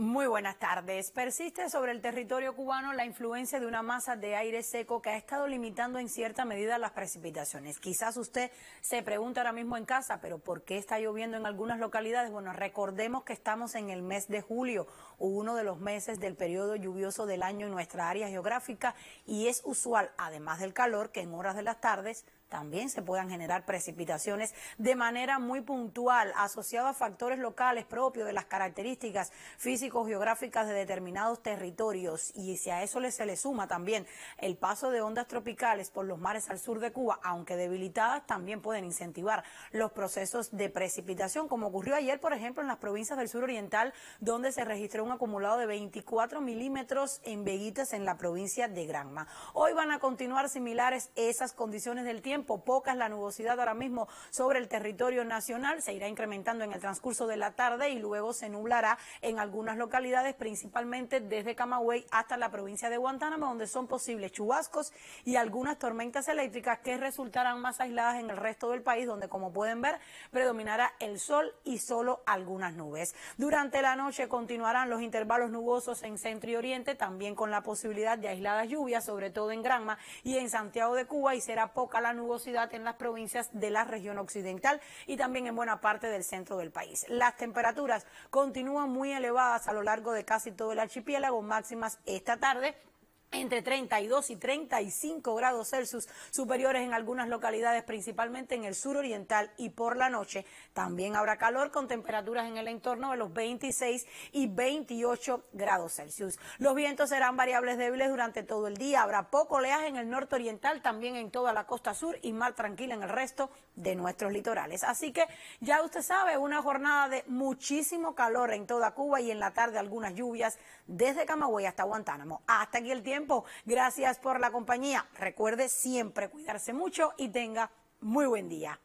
Muy buenas tardes. Persiste sobre el territorio cubano la influencia de una masa de aire seco que ha estado limitando en cierta medida las precipitaciones. Quizás usted se pregunta ahora mismo en casa, pero ¿por qué está lloviendo en algunas localidades? Bueno, recordemos que estamos en el mes de julio, uno de los meses del periodo lluvioso del año en nuestra área geográfica y es usual, además del calor, que en horas de las tardes también se puedan generar precipitaciones de manera muy puntual, asociado a factores locales propios de las características físico-geográficas de determinados territorios. Y si a eso se le suma también el paso de ondas tropicales por los mares al sur de Cuba, aunque debilitadas, también pueden incentivar los procesos de precipitación, como ocurrió ayer, por ejemplo, en las provincias del sur oriental, donde se registró un acumulado de 24 milímetros en Veguitas, en la provincia de Granma. Hoy van a continuar similares esas condiciones del tiempo pocas Poca la nubosidad ahora mismo sobre el territorio nacional. Se irá incrementando en el transcurso de la tarde y luego se nublará en algunas localidades, principalmente desde Camagüey hasta la provincia de Guantánamo, donde son posibles chubascos y algunas tormentas eléctricas que resultarán más aisladas en el resto del país, donde como pueden ver predominará el sol y solo algunas nubes. Durante la noche continuarán los intervalos nubosos en centro y oriente, también con la posibilidad de aisladas lluvias, sobre todo en Granma y en Santiago de Cuba, y será poca la nube en las provincias de la región occidental y también en buena parte del centro del país. Las temperaturas continúan muy elevadas a lo largo de casi todo el archipiélago, máximas esta tarde entre 32 y 35 grados Celsius superiores en algunas localidades, principalmente en el sur oriental y por la noche. También habrá calor con temperaturas en el entorno de los 26 y 28 grados Celsius. Los vientos serán variables débiles durante todo el día. Habrá poco oleaje en el norte oriental, también en toda la costa sur y mal tranquila en el resto de nuestros litorales. Así que ya usted sabe, una jornada de muchísimo calor en toda Cuba y en la tarde algunas lluvias desde Camagüey hasta Guantánamo. Hasta aquí el tiempo Gracias por la compañía. Recuerde siempre cuidarse mucho y tenga muy buen día.